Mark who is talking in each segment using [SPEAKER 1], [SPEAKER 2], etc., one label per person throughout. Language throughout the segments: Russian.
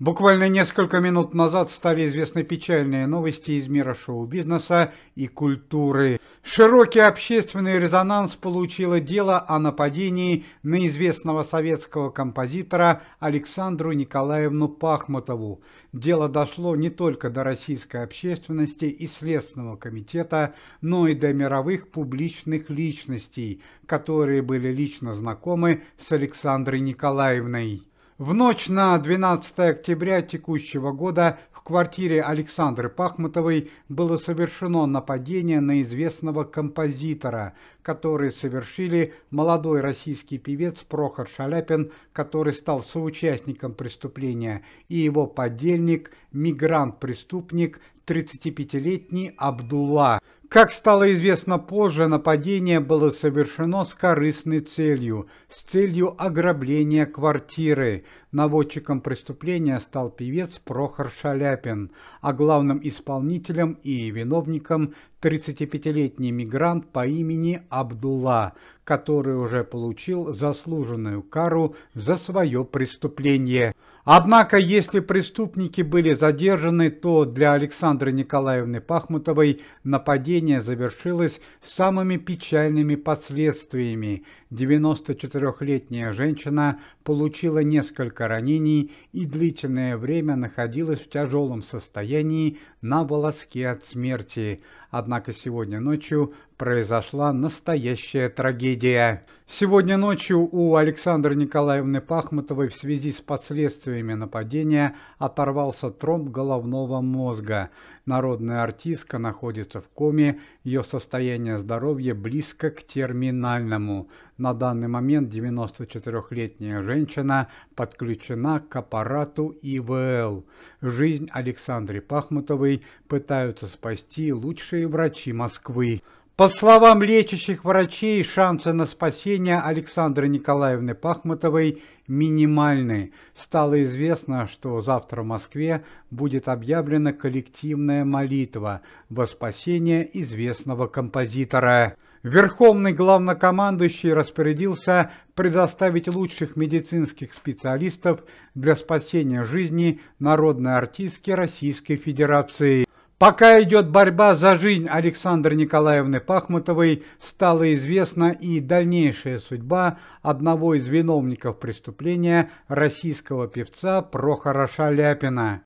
[SPEAKER 1] Буквально несколько минут назад стали известны печальные новости из мира шоу-бизнеса и культуры. Широкий общественный резонанс получило дело о нападении на известного советского композитора Александру Николаевну Пахмутову. Дело дошло не только до российской общественности и Следственного комитета, но и до мировых публичных личностей, которые были лично знакомы с Александрой Николаевной. В ночь на 12 октября текущего года в квартире Александры Пахмутовой было совершено нападение на известного композитора, который совершили молодой российский певец Прохор Шаляпин, который стал соучастником преступления, и его подельник, мигрант-преступник 35-летний Абдулла. Как стало известно позже, нападение было совершено с корыстной целью, с целью ограбления квартиры. Наводчиком преступления стал певец Прохор Шаляпин, а главным исполнителем и виновником 35-летний мигрант по имени Абдулла, который уже получил заслуженную кару за свое преступление. Однако, если преступники были задержаны, то для Александры Николаевны Пахмутовой нападение завершилось самыми печальными последствиями. 94-летняя женщина получила несколько ранений и длительное время находилась в тяжелом состоянии на волоске от смерти. Однако сегодня ночью произошла настоящая трагедия. Сегодня ночью у Александры Николаевны Пахматовой в связи с последствиями нападения оторвался тромб головного мозга. Народная артистка находится в коме, ее состояние здоровья близко к терминальному. На данный момент 94-летняя женщина подключена к аппарату ИВЛ. Жизнь Александры Пахмутовой пытаются спасти лучшие врачи Москвы. По словам лечащих врачей, шансы на спасение Александры Николаевны Пахмутовой минимальны. Стало известно, что завтра в Москве будет объявлена коллективная молитва во спасение известного композитора. Верховный главнокомандующий распорядился предоставить лучших медицинских специалистов для спасения жизни народной артистки Российской Федерации. Пока идет борьба за жизнь Александры Николаевны Пахмутовой, стала известна и дальнейшая судьба одного из виновников преступления российского певца Прохора Шаляпина.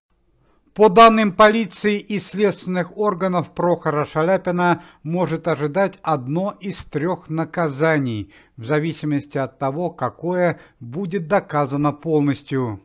[SPEAKER 1] По данным полиции и следственных органов Прохора Шаляпина может ожидать одно из трех наказаний, в зависимости от того, какое будет доказано полностью.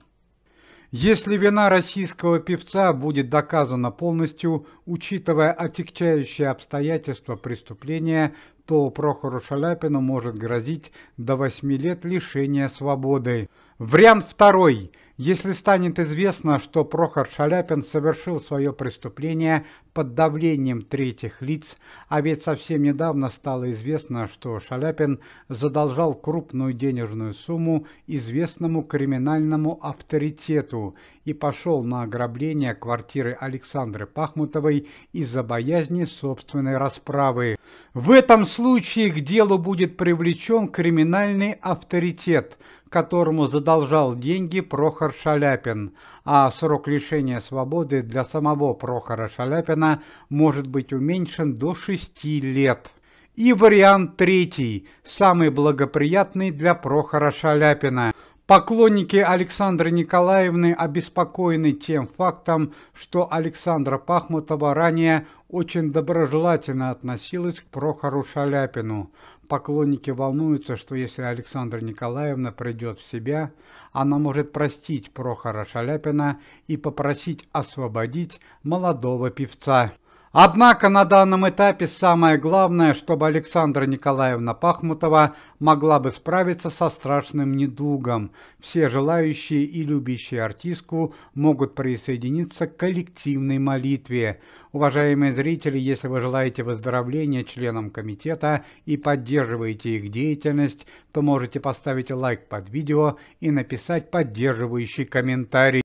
[SPEAKER 1] Если вина российского певца будет доказана полностью, учитывая отягчающие обстоятельства преступления, то Прохору Шаляпину может грозить до 8 лет лишения свободы. Вариант второй – если станет известно, что Прохор Шаляпин совершил свое преступление под давлением третьих лиц, а ведь совсем недавно стало известно, что Шаляпин задолжал крупную денежную сумму известному криминальному авторитету и пошел на ограбление квартиры Александры Пахмутовой из-за боязни собственной расправы. В этом случае к делу будет привлечен криминальный авторитет, которому задолжал деньги Прохор Прохор Шаляпин, а срок лишения свободы для самого Прохора Шаляпина может быть уменьшен до 6 лет. И вариант третий, самый благоприятный для Прохора Шаляпина. Поклонники Александры Николаевны обеспокоены тем фактом, что Александра Пахмутова ранее очень доброжелательно относилась к Прохору Шаляпину. Поклонники волнуются, что если Александра Николаевна придет в себя, она может простить Прохора Шаляпина и попросить освободить молодого певца. Однако на данном этапе самое главное, чтобы Александра Николаевна Пахмутова могла бы справиться со страшным недугом. Все желающие и любящие артистку могут присоединиться к коллективной молитве. Уважаемые зрители, если вы желаете выздоровления членам комитета и поддерживаете их деятельность, то можете поставить лайк под видео и написать поддерживающий комментарий.